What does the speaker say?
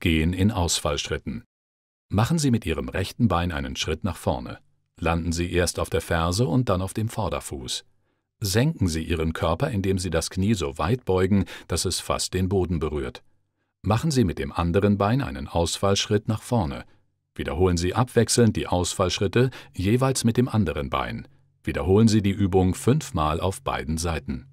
Gehen in Ausfallschritten. Machen Sie mit Ihrem rechten Bein einen Schritt nach vorne. Landen Sie erst auf der Ferse und dann auf dem Vorderfuß. Senken Sie Ihren Körper, indem Sie das Knie so weit beugen, dass es fast den Boden berührt. Machen Sie mit dem anderen Bein einen Ausfallschritt nach vorne. Wiederholen Sie abwechselnd die Ausfallschritte jeweils mit dem anderen Bein. Wiederholen Sie die Übung fünfmal auf beiden Seiten.